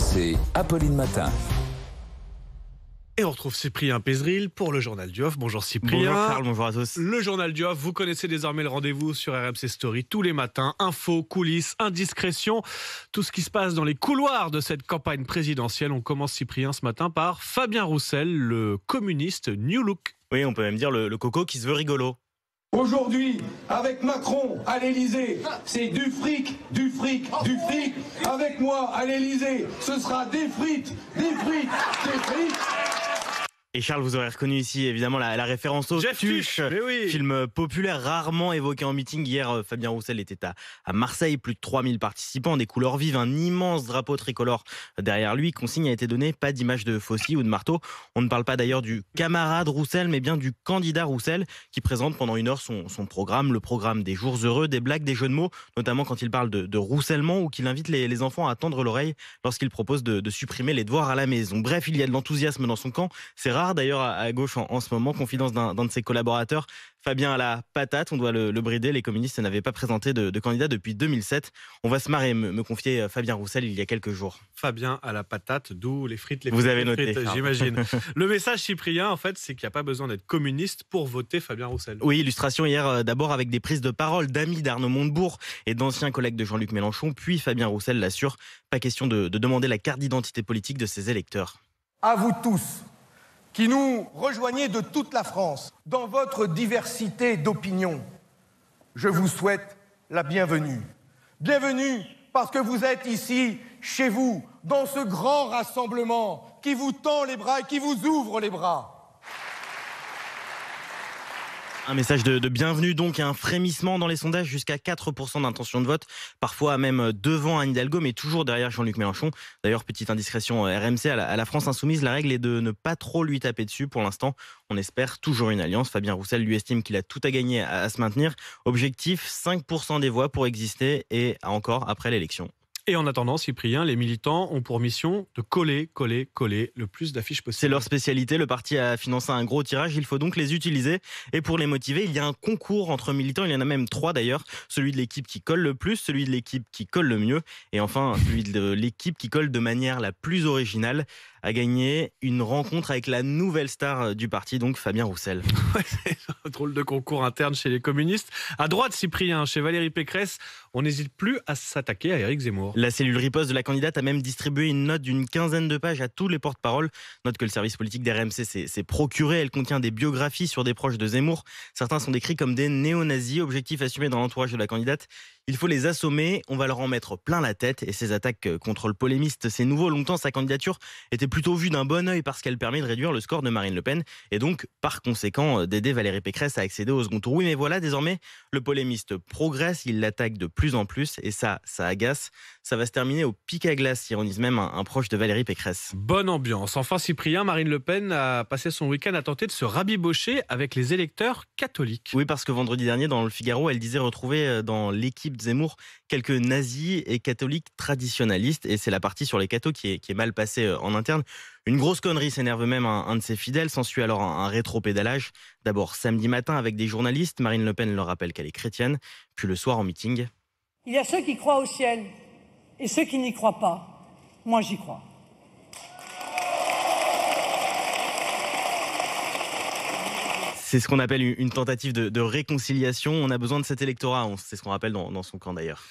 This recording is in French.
C'est Apolline Matin. Et on retrouve Cyprien Pézril pour le Journal du Off. Bonjour Cyprien. Bonjour Charles, bonjour à tous. Le Journal du Off, vous connaissez désormais le rendez-vous sur RMC Story tous les matins. Infos, coulisses, indiscrétions, tout ce qui se passe dans les couloirs de cette campagne présidentielle. On commence Cyprien ce matin par Fabien Roussel, le communiste New Look. Oui, on peut même dire le coco qui se veut rigolo. Aujourd'hui, avec Macron à l'Elysée, c'est du fric, du fric, du fric. Avec moi à l'Elysée, ce sera des frites, des frites, des frites. Et Charles, vous aurez reconnu ici évidemment la, référence au Jeff film populaire rarement évoqué en meeting. Hier, euh, Fabien Roussel était à, à Marseille, plus de 3000 participants, des couleurs vives, un immense drapeau tricolore derrière lui. Consigne a été donnée, pas d'image de faucille ou de marteau. On ne parle pas d'ailleurs du camarade Roussel, mais bien du candidat Roussel qui présente pendant une heure son, son programme, le programme des jours heureux, des blagues, des jeux de mots, notamment quand il parle de, de roussellement ou qu'il invite les, enfants à tendre l'oreille lorsqu'il propose de, de supprimer les devoirs à la maison. Bref, il y a de l'enthousiasme dans son camp. C'est rare d'ailleurs à, gauche en, ce moment. Confidence d'un de ses collaborateurs, Fabien à la patate, on doit le, brider. Les communistes n'avaient pas présenté de, candidat depuis 2007. On va se marrer, me, me, confier euh, Fabien Roussel il y a quelques jours. Fabien à la patate, d'où les frites, les Vous frites, avez noté, j'imagine. le message Cyprien, en fait, c'est qu'il n'y a pas besoin d'être communiste pour voter Fabien Roussel. Oui, illustration hier euh, d'abord avec des prises de parole d'amis d'Arnaud Montebourg et d'anciens collègues de Jean-Luc Mélenchon, puis Fabien Roussel l'assure, pas question de, de demander la carte d'identité politique de ses électeurs. À vous tous qui nous rejoignez de toute la France, dans votre diversité d'opinions, je vous souhaite la bienvenue. Bienvenue parce que vous êtes ici, chez vous, dans ce grand rassemblement qui vous tend les bras et qui vous ouvre les bras. Un message de, bienvenue donc un frémissement dans les sondages jusqu'à 4% d'intention de vote, parfois même devant Anne Hidalgo, mais toujours derrière Jean-Luc Mélenchon. D'ailleurs, petite indiscrétion euh, RMC à la, France Insoumise, la règle est de ne pas trop lui taper dessus. Pour l'instant, on espère toujours une alliance. Fabien Roussel lui estime qu'il a tout à gagner à, à se maintenir. Objectif 5% des voix pour exister et encore après l'élection. Et en attendant, Cyprien, les militants ont pour mission de coller, coller, coller le plus d'affiches possible. C'est leur spécialité. Le parti a financé un gros tirage. Il faut donc les utiliser. Et pour les motiver, il y a un concours entre militants. Il y en a même trois d'ailleurs. Celui de l'équipe qui colle le plus, celui de l'équipe qui colle le mieux. Et enfin, celui de l'équipe qui colle de manière la plus originale a gagné une rencontre avec la nouvelle star euh, du parti, donc Fabien Roussel. Ouais, un drôle de concours interne chez les communistes. À droite, Cyprien, chez Valérie Pécresse, on n'hésite plus à s'attaquer à Éric Zemmour. La cellule riposte de la candidate a même distribué une note d'une quinzaine de pages à tous les porte-paroles. Note que le service politique d'RMC s'est procuré. Elle contient des biographies sur des proches de Zemmour. Certains sont décrits comme des néo-nazis, objectif assumé dans l'entourage de la candidate. Il faut les assommer, on va leur en mettre plein la tête et ces attaques euh, contre le polémiste, c'est nouveau. Longtemps, sa candidature était plutôt vue d'un bon oeil parce qu'elle permet de réduire le score de Marine Le Pen et donc, par conséquent, euh, d'aider Valérie Pécresse à accéder au second tour. Oui, mais voilà, désormais, le polémiste progresse, il l'attaque de plus en plus et ça, ça agace. Ça va se terminer au pic à glace, ironise même un, un proche de Valérie Pécresse. Bonne ambiance. Enfin, Cyprien, Marine Le Pen a passé son week-end à tenter de se rabibocher avec les électeurs catholiques. Oui, parce que vendredi dernier, dans le Figaro, elle disait retrouver euh, dans l'équipe Zemmour quelques nazis et catholiques traditionnalistes. Et c'est la partie sur les cathos qui est, mal passée euh, en interne. Une grosse connerie s'énerve même un, de ses fidèles. suit alors un, un rétro-pédalage. D'abord samedi matin avec des journalistes. Marine Le Pen leur rappelle qu'elle est chrétienne. Puis le soir en meeting. Il y a ceux qui croient au ciel et ceux qui n'y croient pas. Moi, j'y crois. C'est ce qu'on appelle une tentative de, réconciliation. On a besoin de cet électorat, c'est ce qu'on rappelle dans son camp d'ailleurs.